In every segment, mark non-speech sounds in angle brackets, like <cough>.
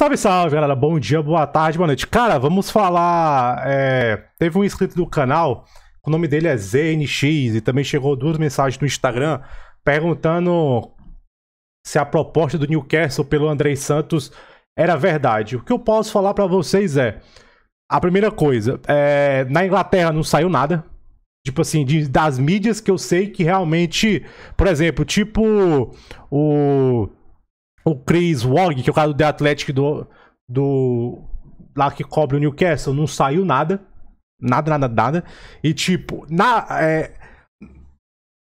Salve, salve, galera. Bom dia, boa tarde, boa noite. Cara, vamos falar. É... Teve um inscrito do canal, o nome dele é ZNX, e também chegou duas mensagens no Instagram perguntando se a proposta do Newcastle pelo Andrei Santos era verdade. O que eu posso falar para vocês é. A primeira coisa, é... na Inglaterra não saiu nada. Tipo assim, de, das mídias que eu sei que realmente. Por exemplo, tipo. O o Chris Wong, que é o cara do The Athletic do, do. lá que cobre o Newcastle, não saiu nada. Nada, nada, nada. E tipo, na. É,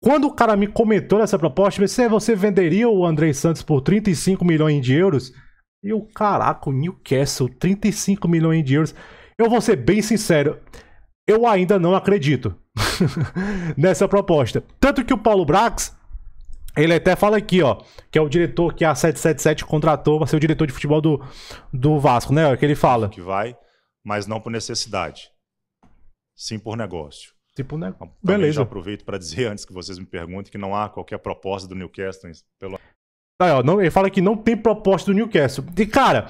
quando o cara me comentou essa proposta, se é, você venderia o André Santos por 35 milhões de euros? Eu, caraca, o Newcastle, 35 milhões de euros. Eu vou ser bem sincero, eu ainda não acredito <laughs> nessa proposta. Tanto que o Paulo Brax ele até fala aqui, ó, que é o diretor que a 777 contratou para ser o diretor de futebol do, do Vasco, né? É que ele fala. Que vai, mas não por necessidade. Sim por negócio. Tipo, por negócio. Beleza. aproveito para dizer, antes que vocês me perguntem, que não há qualquer proposta do Newcastle. Pelo... Aí, ó, não, ele fala que não tem proposta do Newcastle. E, cara,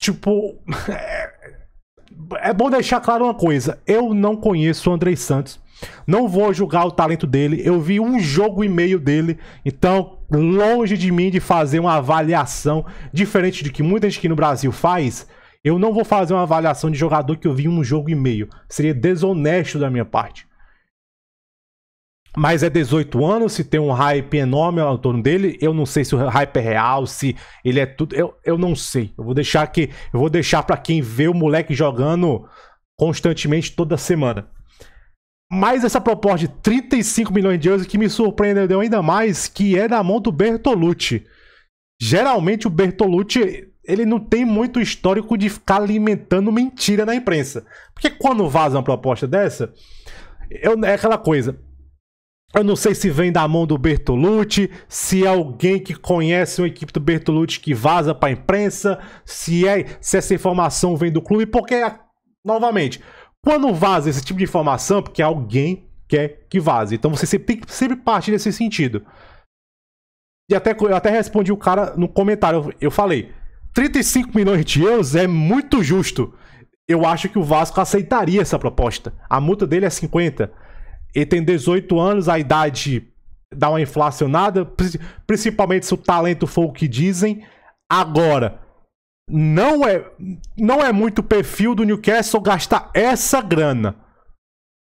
tipo. <laughs> É, é bom deixar claro uma coisa. Eu não conheço o Andrei Santos não vou julgar o talento dele. Eu vi um jogo e meio dele. Então, longe de mim de fazer uma avaliação diferente de que muita gente aqui no Brasil faz. Eu não vou fazer uma avaliação de jogador que eu vi um jogo e meio. Seria desonesto da minha parte. Mas é 18 anos, se tem um hype enorme ao torno dele, eu não sei se o hype é real, se ele é tudo, eu, eu não sei. Eu vou deixar que eu vou deixar para quem vê o moleque jogando constantemente toda semana. Mas essa proposta de 35 milhões de euros que me surpreendeu ainda mais, que é da mão do Bertolucci. Geralmente o Bertolucci, ele não tem muito histórico de ficar alimentando mentira na imprensa. Porque quando vaza uma proposta dessa, eu, é aquela coisa, eu não sei se vem da mão do Bertolucci, se é alguém que conhece uma equipe do Bertolucci que vaza para a imprensa, se é se essa informação vem do clube, porque novamente, quando vaza esse tipo de informação, é porque alguém quer que vaze. Então você sempre, sempre parte nesse sentido. E até, eu até respondi o cara no comentário. Eu, eu falei: 35 milhões de euros é muito justo. Eu acho que o Vasco aceitaria essa proposta. A multa dele é 50. Ele tem 18 anos, a idade dá uma inflacionada, principalmente se o talento for o que dizem. Agora, não é, não é muito perfil do Newcastle gastar essa grana.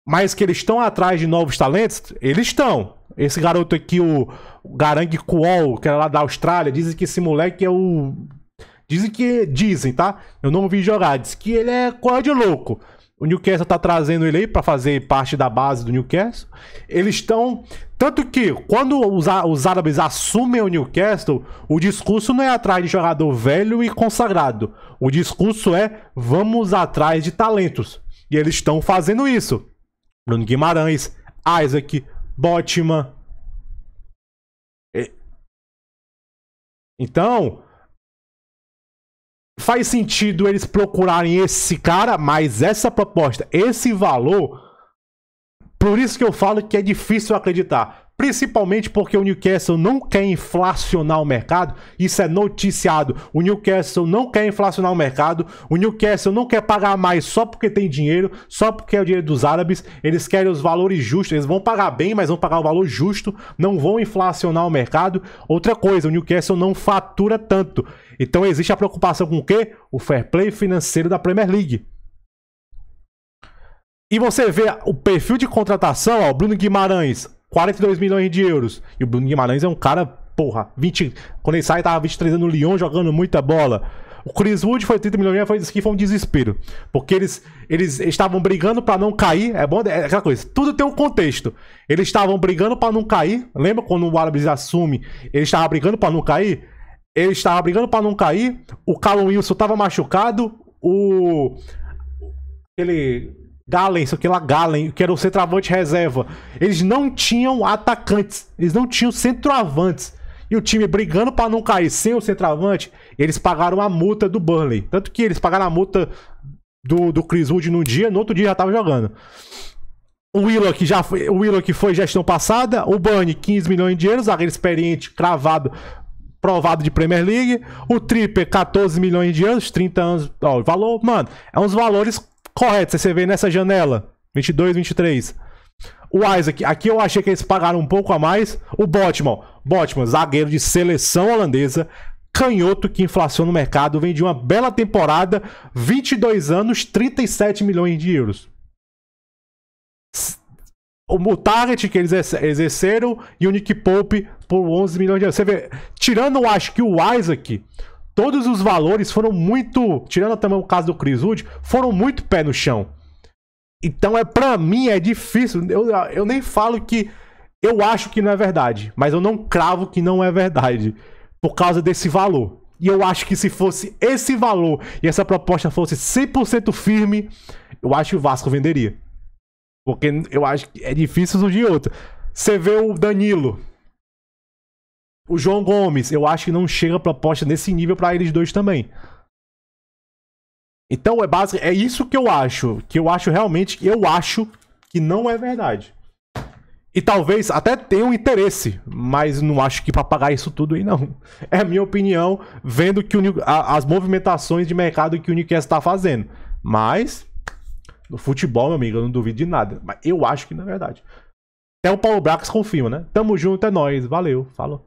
Mas que eles estão atrás de novos talentos, eles estão. Esse garoto aqui, o Garang Kuol, que era lá da Austrália, dizem que esse moleque é o. Dizem que. Dizem, tá? Eu não vi jogar. Diz que ele é coisa de louco. O Newcastle está trazendo ele aí para fazer parte da base do Newcastle. Eles estão. Tanto que, quando os, os árabes assumem o Newcastle, o discurso não é atrás de jogador velho e consagrado. O discurso é vamos atrás de talentos. E eles estão fazendo isso. Bruno Guimarães, Isaac, Botman. Então, faz sentido eles procurarem esse cara, mas essa proposta, esse valor. Por isso que eu falo que é difícil acreditar principalmente porque o Newcastle não quer inflacionar o mercado, isso é noticiado. O Newcastle não quer inflacionar o mercado, o Newcastle não quer pagar mais só porque tem dinheiro, só porque é o dinheiro dos árabes. Eles querem os valores justos, eles vão pagar bem, mas vão pagar o valor justo, não vão inflacionar o mercado. Outra coisa, o Newcastle não fatura tanto. Então existe a preocupação com o quê? O fair play financeiro da Premier League. E você vê o perfil de contratação, ó, Bruno Guimarães, 42 milhões de euros. E o Bruno Guimarães é um cara, porra, 20. Quando ele sai, tava 23 anos no Lyon jogando muita bola. O Chris Wood foi 30 milhões, foi que foi um desespero. Porque eles, eles estavam brigando para não cair. É bom, é aquela coisa. Tudo tem um contexto. Eles estavam brigando para não cair. Lembra quando o Árabes assume? Ele estava brigando para não cair. Ele estava brigando para não cair. O Calum Wilson estava machucado. O aquele Galen, sei o que lá, Galen, que era o centroavante reserva. Eles não tinham atacantes, eles não tinham centroavantes. E o time brigando para não cair sem o centroavante, eles pagaram a multa do Burnley. Tanto que eles pagaram a multa do, do Chris Wood num dia, no outro dia já tava jogando. O Willock já foi, o Willock foi gestão passada, o Burnley 15 milhões de euros, aquele experiente, cravado, provado de Premier League, o Tripper 14 milhões de euros, 30 anos, ó, valor, mano, é uns valores correto, você vê nessa janela. 22, 23. O Isaac, aqui eu achei que eles pagaram um pouco a mais. O Botman, Botman, zagueiro de seleção holandesa, canhoto que inflaciona no mercado, vem de uma bela temporada, 22 anos, 37 milhões de euros. O target que eles exerceram e o Nick Pope por 11 milhões de euros. Você vê, tirando, eu acho que o Isaac, Todos os valores foram muito, tirando também o caso do Chris Wood, foram muito pé no chão. Então é para mim é difícil. Eu, eu nem falo que eu acho que não é verdade, mas eu não cravo que não é verdade por causa desse valor. E eu acho que se fosse esse valor e essa proposta fosse 100% firme, eu acho que o Vasco venderia. Porque eu acho que é difícil surgir outro. Você vê o Danilo, o João Gomes, eu acho que não chega proposta nesse nível para eles dois também. Então é básico, é isso que eu acho, que eu acho realmente, eu acho que não é verdade. E talvez até tenha um interesse, mas não acho que para pagar isso tudo aí não. É a minha opinião, vendo que o, a, as movimentações de mercado que o Newcastle está fazendo. Mas no futebol, meu amigo, eu não duvido de nada, mas eu acho que não é verdade. Até o Paulo Brax confirma, né? Tamo junto, é nóis, valeu, falou.